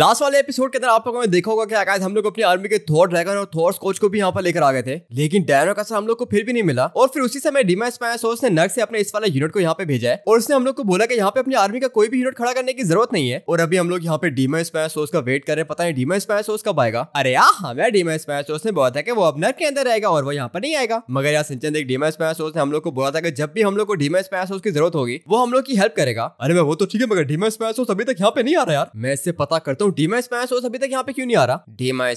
last वाले episode के अंदर आप लोगों ने देखा होगा कि आकाश हम लोग अपनी आर्मी के थोर ड्रैगन और थोर्स कोच को भी यहाँ पर लेकर आ गए थे लेकिन डायनो का सर हम लोग को फिर भी नहीं मिला और फिर उसी समय डिमा स्पायसोस ने नर्क से अपने इस वाले यूनिट को यहाँ पे भेजा है और उसने हम लोग को बोला कि यहाँ पे अपनी आर्मी का कोई भी यूनिट खड़ा करने की जरूरत नहीं है और अभी हम लोग यहाँ पे डीमा स्पायसोस का वेट कर रहे हैं पता नहीं डीमा स्पायसोस कब आएगा अरे यहाँ हमें डीमा स्पायसोस ने बोला था कि वो अब नर्क के अंदर रहेगा और वो यहाँ पर नहीं आएगा मगर यार सिंचन एक डीमा स्पायसोस ने हम लोग को बोला था कि जब भी हम लोग को डीमा स्पायसोस की जरूरत होगी वो हम लोग की हेल्प करेगा अरे मैं वो तो ठीक है मगर डीमा स्पायसोस अभी तक यहाँ पे नहीं आ रहा यार मैं इससे पता करता हूँ मतलब अभी तक यहाँ पे क्यों नहीं आ रहा डीमा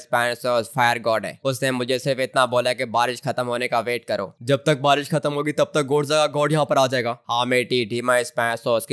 फायर गॉड है उसने मुझे सिर्फ इतना बोला कि बारिश खत्म होने का वेट करो जब तक बारिश खत्म होगी तब तक गोड जगह गॉड यहाँ पर आ जाएगा हाँ डीमा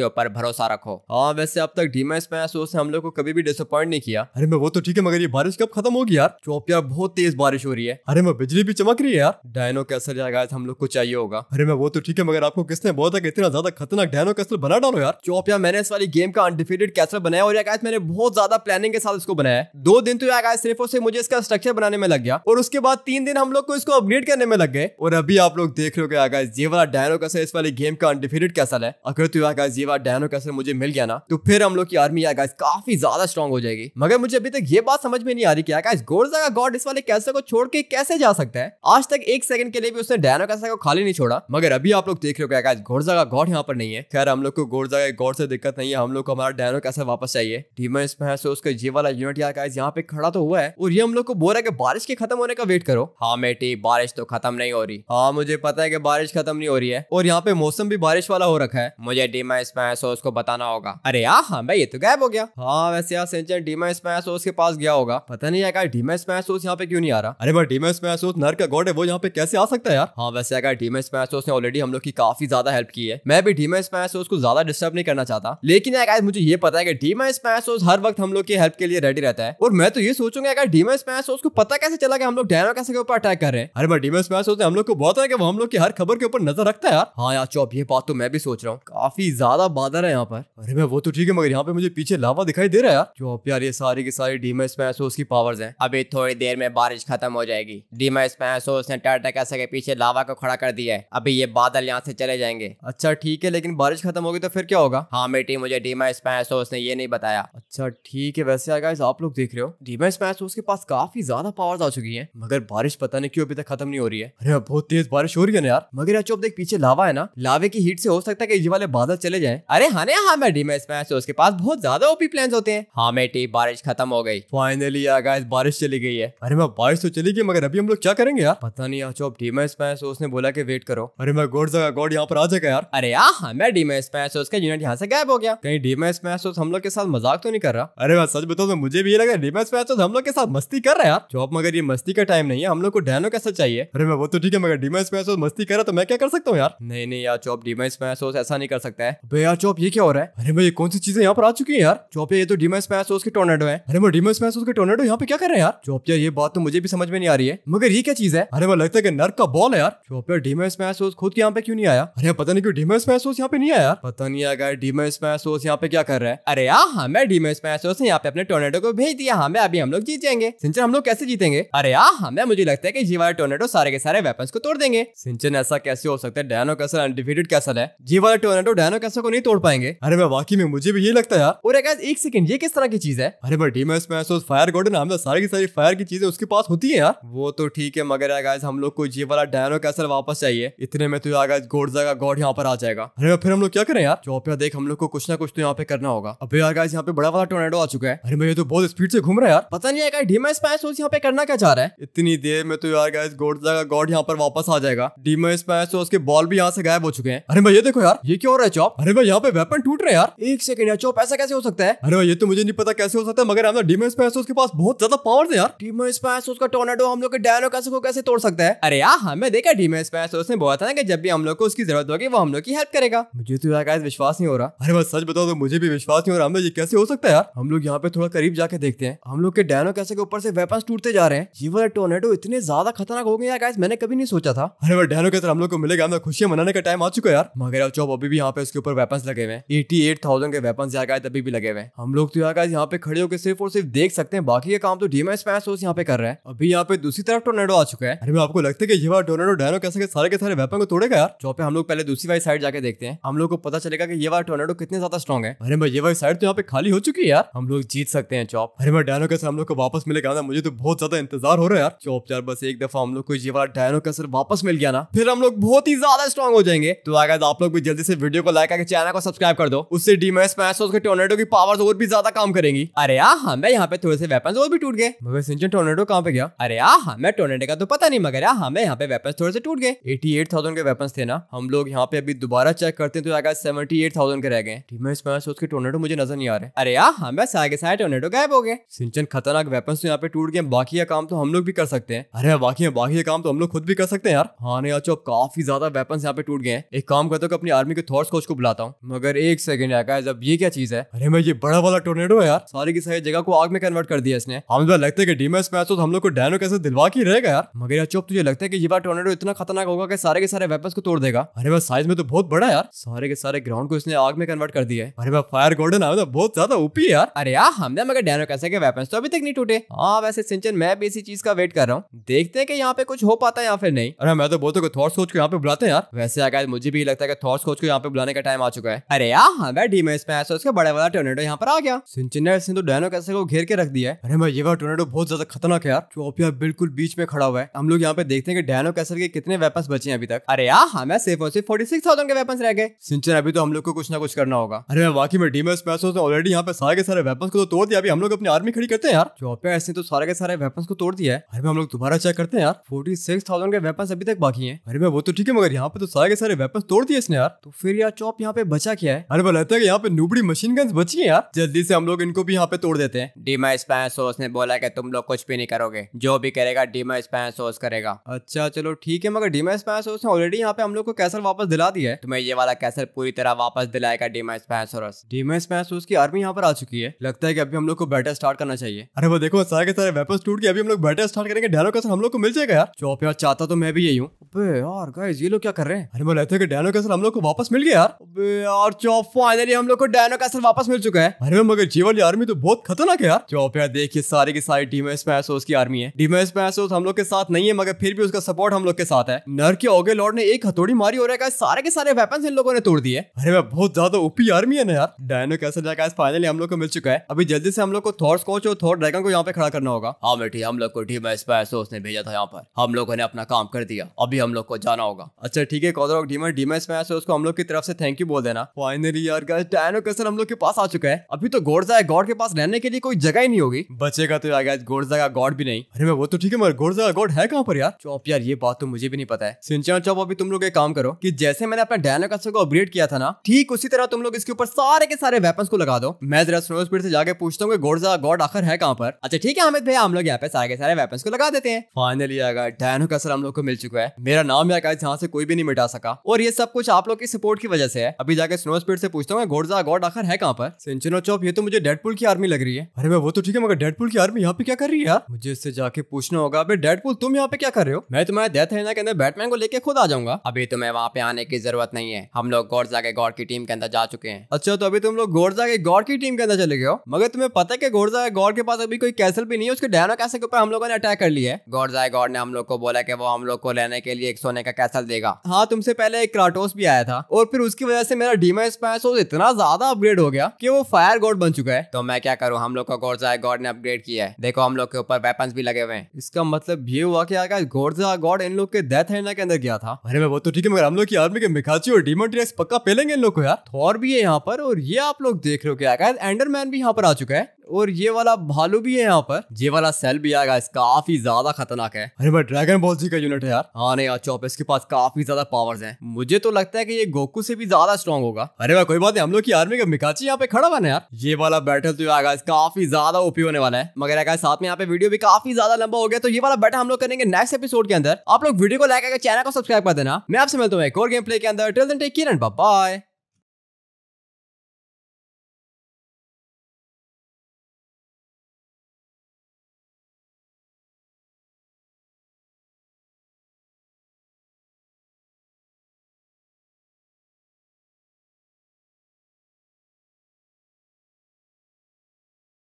ऊपर भरोसा रखो हाँ वैसे अब तक डीमा ने हम लोग को कभी भी डिसअपॉइंट नहीं किया अरे मैं वो तो ठीक है मगर ये बारिश कब खत्म होगी यार चौप यार बहुत तेज बारिश हो रही है अरे मैं बिजली भी चमक रही है यार डायनो कैसल जाएगा हम लोग को चाहिए होगा अरे मैं वो तो ठीक है मगर आपको किसने बहुत इतना ज्यादा खतरनाक डायनो कैसल बना डालो यार चौप यार मैंने इस वाली गेम का अनडिफिटेड कैसल बनाया और मैंने बहुत ज्यादा प्लानिंग के साथ इसको बनाया दो दिन तो यार गाइस सिर्फ और मुझे इसका स्ट्रक्चर बनाने में लग गया और उसके बाद तीन दिन हम लोग को इसको अपग्रेड करने में लग गए और अभी आप लोग देख रहे हो गाइस ये वाला डायनो कैसे इस वाले गेम का अनडिफिटेड कैसा है अगर तू तो यार गाइस ये वाला डायनो कैसे मुझे मिल गया ना तो फिर हम लोग की आर्मी यार गाइस काफी ज्यादा स्ट्रॉन्ग हो जाएगी मगर मुझे अभी तक ये बात समझ में नहीं आ रही कि यार गाइस गोरजा का गॉड इस वाले कैसे को छोड़ के कैसे जा सकता है आज तक एक सेकंड के लिए भी उसने डायनो कैसा को खाली नहीं छोड़ा मगर अभी आप लोग देख रहे हो क्या गोरजा का गॉड यहाँ पर नहीं है खैर हम लोग को गोरजा का गॉड से दिक्कत नहीं है हम लोग को हमारा डायनो कैसा वापस चाहिए डीमेंस में है सो तो उसका ये वाला यूनिट यार गाइस यहाँ पे खड़ा तो हुआ है और ये हम लोग को बोल रहा है कि बारिश के खत्म होने का वेट करो हाँ मेटी बारिश तो खत्म नहीं हो रही हाँ मुझे पता है कि बारिश खत्म नहीं हो रही है और यहाँ पे मौसम भी बारिश वाला हो रखा है मुझे डीमा स्पैस सोस को बताना होगा अरे यार हाँ भाई ये तो गायब हो गया हाँ वैसे यार सिंचन डीमाइस में सोस के पास गया होगा पता नहीं आएगा डीमा स्पैस सोस यहाँ पे क्यों नहीं आ रहा अरे भाई डीमा स्पैस सोस नर का गॉड है वो यहाँ पे कैसे आ सकता है यार हाँ वैसे अगर डीमेस मैसोस ने ऑलरेडी हम लोग की काफी ज्यादा हेल्प की है मैं भी डीमेस मैसोस को ज्यादा डिस्टर्ब नहीं करना चाहता लेकिन मुझे ये पता है कि डीमेस मैसोस हर वक्त हम लोग लोग की हेल्प के लिए रेडी रहता है और मैं तो ये सोचूंगा अगर डीमन स्मैश को पता कैसे चला कि हम लोग डायनो कैसे के ऊपर अटैक कर रहे हैं अरे मैं डीमन स्मैश ने हम लोग को बहुत है कि वो हम लोग की हर खबर के ऊपर नजर रखता है यार हाँ यार चौब ये बात तो मैं भी सोच रहा हूँ काफी ज्यादा बादल है यहाँ पर अरे मैं वो तो ठीक है मगर यहाँ पे मुझे पीछे लावा दिखाई दे रहा है यार चौप यार ये सारी की सारी डीमन स्मैश की पावर्स है अभी थोड़ी देर में बारिश खत्म हो जाएगी डीमन स्मैश ने टाटा कैसे के पीछे लावा को खड़ा कर दिया है अभी ये बादल यहाँ से चले जाएंगे अच्छा ठीक है लेकिन बारिश खत्म होगी तो फिर क्या होगा हाँ मेरी मुझे डीमा स्पैसोस ने ये नहीं बताया अच्छा ठीक है वैसे आया आप लोग देख रहे हो डीमेस मैच तो उसके पास काफी ज्यादा पावर्स आ चुकी हैं मगर बारिश पता नहीं क्यों अभी तक खत्म नहीं हो रही है अरे बहुत तेज बारिश हो रही है ना यार मगर यार देख पीछे लावा है ना लावे की हीट से हो सकता है कि ये वाले बादल चले जाए अरे हाँ हाँ मैं डीमेस मैच उसके पास बहुत ज्यादा ओपी प्लान होते हैं हाँ मेटी बारिश खत्म हो गई फाइनली आ गाइस बारिश चली गई है अरे मैं बारिश तो चली गई मगर अभी हम लोग क्या करेंगे यार पता नहीं यार चौप डीमेज मैच उसने बोला की वेट करो अरे मैं गोड जगह गोड यहाँ पर आ जाएगा यार अरे यहाँ मैं डीमेस मैच उसका यूनिट यहाँ से गायब हो गया कहीं डीमेस मैच हम लोग के साथ मजाक तो नहीं नहीं कर रहा अरे मैं सच बताऊँ तो मुझे भी ये लगा रिमैच मैच तो हम लोग के साथ मस्ती कर रहा है यार जॉब मगर ये मस्ती का टाइम नहीं है हम लोग को डैनो कैसा चाहिए अरे मैं वो तो ठीक है मगर डिमाइस तो मस्ती कर रहा तो मैं क्या कर सकता हूँ यार नहीं नहीं यार चौप डिमाइस मैच ऐसा नहीं कर सकता है अबे यार चॉप ये क्या हो रहा है अरे भाई कौन सी चीजें यहाँ पर आ चुकी है यार चॉप ये तो डिमाइस मैच तो के टोनेडो है अरे मैं डिमाइस मैच तो के टोनेडो यहाँ पे क्या कर रहे हैं यार चॉप यार ये बात तो मुझे भी समझ में नहीं आ रही है मगर ये क्या चीज है अरे मैं लगता है नर्क का बॉल है यार चॉप यार डिमाइस मैच खुद यहाँ पे क्यों नहीं आया अरे पता नहीं क्यों डिमाइस मैच तो यहाँ पे नहीं आया पता नहीं आया गया डिमाइस मैच यहाँ पे क्या कर रहे हैं अरे यार हाँ, हमें हाँ, डिमाइस में इस मैच ने यहाँ पे अपने टोनेटो को भेज दिया हमें हाँ, अभी हम लोग जीत जाएंगे सिंचन हम लोग कैसे जीतेंगे अरे यार हमें हाँ, मुझे लगता है की ये वाला टोर्नेडो सारे के सारे वेपन को तोड़ देंगे सिंचन ऐसा कैसे हो सकता है डायनो कैसल अनडिफिटेड कैसल है ये वाला टोर्नेडो डायनो कैसल को नहीं तोड़ पाएंगे अरे मैं वाकई में मुझे भी ये लगता है और एक सेकंड ये किस तरह की चीज है अरे बट डीमेस फायर गोडन हमें सारी की सारी फायर की चीजें उसके पास होती है यार वो तो ठीक है मगर गाइस हम लोग को ये वाला डायनो कैसल वापस चाहिए इतने में तो यार गोडजा का गॉड यहाँ पर आ जाएगा अरे फिर हम लोग क्या करें यार चौपिया देख हम लोग को कुछ ना कुछ तो यहाँ पे करना होगा अब यार गाइस यहाँ पे बड़ा बड़ा टोनेडो आ चुका है अरे मैं ये तो बहुत स्पीड से घूम रहा है यार पता नहीं है डीमा स्पैस स्पैसोस यहाँ पे करना क्या चाह रहा है इतनी देर में तो यार गाइस गोडजा का गॉड यहाँ पर वापस आ जाएगा डीमा स्पैसोस के बॉल भी यहाँ से गायब हो चुके हैं अरे भाई देखो यार ये क्यों हो रहा है चौप अरे भाई यहाँ पे वेपन टूट रहे यार एक सेकंड यार चौप ऐसा कैसे हो सकता है अरे भाई ये तो मुझे नहीं पता कैसे हो सकता है मगर हमारा डीमा स्पैसोस के पास बहुत ज्यादा पावर है यार डीमा स्पैसोस का टोनेडो हम लोग के डायनो कैसे को कैसे तोड़ सकता है अरे यार हमें हाँ, देखा डीमा स्पैसोस ने बोला था ना कि जब भी हम लोग को उसकी जरूरत होगी वो हम लोग की हेल्प करेगा मुझे तो यार विश्वास नहीं हो रहा अरे मैं सच बताओ तो मुझे भी विश्वास नहीं हो रहा हमें ये कैसे हो सकता है है यार हम लोग यहाँ पे थोड़ा करीब जाके देखते हैं हम लोग के डायनो कैसे के ऊपर से वेपन टूटते जा रहे हैं ये वाले टोनेटो इतने ज्यादा खतरनाक हो गए यार गाइस मैंने कभी नहीं सोचा था अरे वो डायनो कैसे हम लोग को मिलेगा हमें खुशियां मनाने का टाइम आ चुका है यार मगर चौब अभी भी यहाँ पे उसके ऊपर वेपन लगे हुए एटी एट थाउजेंड के वेपन यार गाइस अभी भी लगे हुए हम लोग तो यार गाइस यहाँ पे खड़े होकर सिर्फ और सिर्फ देख सकते हैं बाकी का काम तो डीमा स्पैस यहाँ पे कर रहे हैं अभी यहाँ पे दूसरी तरफ टोनेटो आ चुका है अरे आपको लगता है ये वाला टोनेटो डायनो कैसे सारे के सारे वेपन को तोड़ेगा यार चौप हम लोग पहले दूसरी वाली साइड जाके देखते हैं हम लोग को पता चलेगा कि ये वाला टोनेटो कितने ज्यादा स्ट्रॉन्ग है अरे भाई ये वाली साइड तो यहाँ पे खाली हो चुकी चुकी है यार हम लोग जीत सकते हैं चौप अरे मैं डायनो कैसे हम लोग को वापस मिलेगा ना मुझे तो बहुत ज्यादा इंतजार हो रहा है यार चौप यार बस एक दफा हम लोग को ये वाला डायनो कैसे वापस मिल गया ना फिर हम लोग बहुत ही ज्यादा स्ट्रॉग हो जाएंगे तो आगे आप लोग भी जल्दी से वीडियो को लाइक करके चैनल को सब्सक्राइब कर दो उससे डीमेस पैसोस के टोर्नेडो की पावर और भी ज्यादा काम करेंगी अरे यहाँ हमें हाँ, यहाँ पे थोड़े से वेपन और भी टूट गए मगर सिंचन टोनेटो कहाँ पे गया अरे यहाँ हमें टोनेटो का तो पता नहीं मगर यहाँ हमें हाँ, यहाँ पे वेपन थोड़े से टूट गए एटी एट थाउजेंड के वेपन थे ना हम लोग यहाँ पे अभी दोबारा चेक करते हैं तो आगे सेवेंटी एट थाउजेंड के रह गए डीमेस मुझे नजर नहीं आ रहे अरे यहाँ हमें हाँ, हाँ, सारे सारे टोनेटो गायब हो गए सिंचन खतरनाक वेपन तो यहाँ पे टूट गए बाकी का काम तो हम लोग भी कर सकते हैं अरे बाकी है बाकी का काम तो हम लोग खुद भी कर सकते हैं यार हाँ नहीं याचो अच्छा, काफी ज्यादा वेपन यहाँ पे टूट गए एक काम करता हूँ अपनी आर्मी के थॉर्स कोच को बुलाता हूँ मगर एक सेकंड यार जब ये क्या चीज है अरे मैं ये बड़ा वाला टोनेटो है यार सारी की सारी जगह को आग में कन्वर्ट कर दिया इसने हम हाँ, जब लगता है कि डीमेस मैच तो हम लोग को डैनो कैसे दिलवा के रहेगा यार मगर यार चुप तुझे लगता है कि ये बार टोनेटो इतना खतरनाक होगा कि सारे के सारे वेपन को तोड़ देगा अरे भाई साइज में तो बहुत बड़ा यार सारे के सारे ग्राउंड को इसने आग में कन्वर्ट कर दिया है अरे भाई फायर गोल्डन आया बहुत ज्यादा ऊपर यार अरे यार हमने मगर डेनो कैसे के वेपन तो अभी तक नहीं टूटे हाँ वैसे सिंचन मैं भी इसी चीज का वेट कर रहा हूँ देखते हैं कि यहाँ पे कुछ हो पाता है या फिर नहीं अरे मैं तो बोलते थॉर्स कोच को यहाँ पे बुलाते हैं यार वैसे अगर मुझे भी लगता है कि थॉर्स कोच को यहाँ पे बुलाने का टाइम आ चुका है अरे यार हमें डीमेज पे ऐसा उसका बड़े वाला टोर्नेडो यहाँ पर आ गया सिंचन ने तो डेनो कैसे को घेर के रख दिया है अरे मैं ये वाला टोर्नेडो बहुत ज्यादा खतरनाक है यार चौपिया बिल्कुल बीच में खड़ा हुआ है हम लोग यहाँ पे देखते हैं कि डेनो कैसे के कितने वेपन बचे हैं अभी तक अरे यार हमें हाँ, सिर्फ और सिर्फ फोर्टी सिक्स थाउजेंड के वेपन रह गए सिंचन अभी तो हम लोग को कुछ ना कुछ करना होगा अरे मैं वाकई में डीमेज पैसों ऑलरेडी यहाँ पे सारे के सारे वेपन को तो तोड़ दिया अभी हम लोग अपनी आर्मी खड़ी करते हैं यार जो चौपियास ने तो सारे के सारे वेपन को तोड़ दिया है अरे हम लोग दोबारा चेक करते हैं यार फोर्टी सिक्स थाउजेंड के वेपन अभी तक बाकी है अरे वो तो ठीक है मगर यहाँ पे तो सारे के सारे वेपन तोड़ दिए इसने यार तो फिर यार चौप यहाँ पे बचा क्या है अरे बोला है यहाँ पे नूबड़ी मशीन गन्स बची है यार जल्दी से हम लोग इनको भी यहाँ पे तोड़ देते हैं डीमा स्पैसोस ने बोला की तुम लोग कुछ भी नहीं करोगे जो भी करेगा डीमा स्पैसोस करेगा अच्छा चलो ठीक है मगर डीमा स्पैसोस ने ऑलरेडी यहाँ पे हम लोग को कैसल वापस दिला दिया है तुम्हें ये वाला कैसल पूरी तरह वापस दिलाएगा डीमा स्पैसोरस डीमा स्पैसोस की आर्मी यहाँ पर आ चुकी है लगता है कि अभी हम लोग को बैटर स्टार्ट करना चाहिए अरे वो देखो सारे के सारे वेपन टूट के अभी हम लोग बैटर स्टार्ट करेंगे डैनो कैसल हम लोग को मिल जाएगा यार चौप यार चाहता तो मैं भी यही हूँ यार गाइस ये लोग क्या कर रहे हैं अरे मैं रहते डैनो कैसल हम लोग को वापस मिल गया यार यार चौप फाइनली हम लोग को डैनो कैसल वापस मिल चुका है अरे मगर ये वाली आर्मी तो बहुत खतरनाक है यार चौप यार देखिए सारी की सारी डीमेस पैसोस की आर्मी है डीमेस पैसोस हम लोग के साथ नहीं है मगर फिर भी उसका सपोर्ट हम लोग के साथ है नर के ओगे लॉर्ड ने एक हथौड़ी मारी हो रहा है सारे के सारे वेपन इन लोगों ने तोड़ दिए अरे बहुत ज्यादा ओपी आर्मी है ना यार डायनो कैसल फाइनली हम लोग को मिल चुका है अभी जल्दी से हम लोग को थॉर कोच और थॉर ड्रैगन को यहाँ पे खड़ा करना होगा हाँ बेटी हम लोग को टीम एस्पायर सोर्स ने भेजा था यहाँ पर हम लोगों ने अपना काम कर दिया अभी हम लोग को जाना होगा अच्छा ठीक है कॉदर डीमर डीमा स्पाइस है उसको हम लोग की तरफ से थैंक यू बोल देना फाइनली यार डायनो कैसल हम लोग के पास आ चुका है अभी तो गोरजा है गॉड के पास रहने के लिए कोई जगह ही नहीं होगी बचेगा तो यार गोरजा का गॉड भी नहीं अरे वो तो ठीक है मगर गोरजा का गॉड है कहाँ पर यार चौप यार ये बात तो मुझे भी नहीं पता है सिंचन चौप अभी तुम लोग एक काम करो की जैसे मैंने अपना डायनो कैसल को अपग्रेड किया था ना ठीक उसी तरह तुम लोग इसके ऊपर सारे के सारे वेपन को लगा दो मैं जरा स्नो स्पीड से जाके पूछता हूँ गोडजा गॉड आखिर है कहाँ पर अच्छा ठीक है हामिद भाई हम लोग यहाँ पे सारे के सारे वेपन को लगा देते हैं फाइनली आगे डैनो का सर हम लोग को मिल चुका है मेरा नाम गाइस यहाँ से कोई भी नहीं मिटा सका और ये सब कुछ आप लोग की सपोर्ट की वजह से है अभी जाके स्नो स्पीड से पूछता हूँ गोडजा गॉड आखिर है कहाँ पर सिंचनो चौप ये तो मुझे डेडपुल की आर्मी लग रही है अरे वो तो ठीक है मगर डेडपुल की आर्मी यहाँ पे क्या कर रही है मुझे इससे जाके पूछना होगा अभी डेडपुल तुम यहाँ पे क्या कर रहे हो मैं तुम्हारे डेथ है के अंदर बैटमैन को लेकर खुद आ जाऊंगा अभी तुम्हें तो वहाँ पे आने की जरूरत नहीं है हम लोग गोडजा के गॉड की टीम के अंदर जा चुके हैं अच्छा तो अभी तुम लोग गोडजा के गॉड की टीम के अंदर चले गए हो मगर तुम्हें पता है कि गोरजा गौर के पास अभी कोई कैसल भी नहीं है उसके डायनो कैसल के ऊपर हम लोगों ने अटैक कर लिया है गोरजा गौर ने हम लोग को बोला कि वो हम लोग को लेने के लिए एक सोने का कैसल देगा हाँ तुमसे पहले एक क्राटोस भी आया था और फिर उसकी वजह से मेरा डीमा स्पाइस इतना ज्यादा अपग्रेड हो गया कि वो फायर गॉड बन चुका है तो मैं क्या करूँ हम लोग का गोरजा गॉड ने अपग्रेड किया है देखो हम लोग के ऊपर वेपन भी लगे हुए हैं इसका मतलब ये हुआ कि आगे गोरजा गॉड इन लोग के डेथ हैंडा के अंदर गया था अरे मैं वो तो ठीक है मगर हम लोग की आर्मी के मिखाची और डीमन पक्का पेलेंगे इन लोग को यार थॉर भी है यहाँ पर और ये आप लोग देख रहे हो क्या स्पाइडरमैन भी यहाँ पर आ चुका है और ये वाला भालू भी है यहाँ पर ये वाला सेल भी आएगा इसका काफी ज्यादा खतरनाक है अरे भाई ड्रैगन बॉल जी का यूनिट है यार हाँ नहीं यार चौपे इसके पास काफी ज्यादा पावर्स हैं मुझे तो लगता है कि ये गोकू से भी ज्यादा स्ट्रॉन्ग होगा अरे भाई कोई बात नहीं हम लोग की आर्मी का मिकाची यहाँ पे खड़ा हुआ ना यार ये वाला बैटल तो आएगा काफी ज्यादा ओपी होने वाला है मगर आगा साथ में यहाँ पे वीडियो भी काफी ज्यादा लंबा हो गया तो ये वाला बैटल हम लोग करेंगे नेक्स्ट एपिसोड के अंदर आप लोग वीडियो को लाइक चैनल को सब्सक्राइब कर देना मैं आपसे मिलता हूँ एक और गेम प्ले के अंदर टेक बाय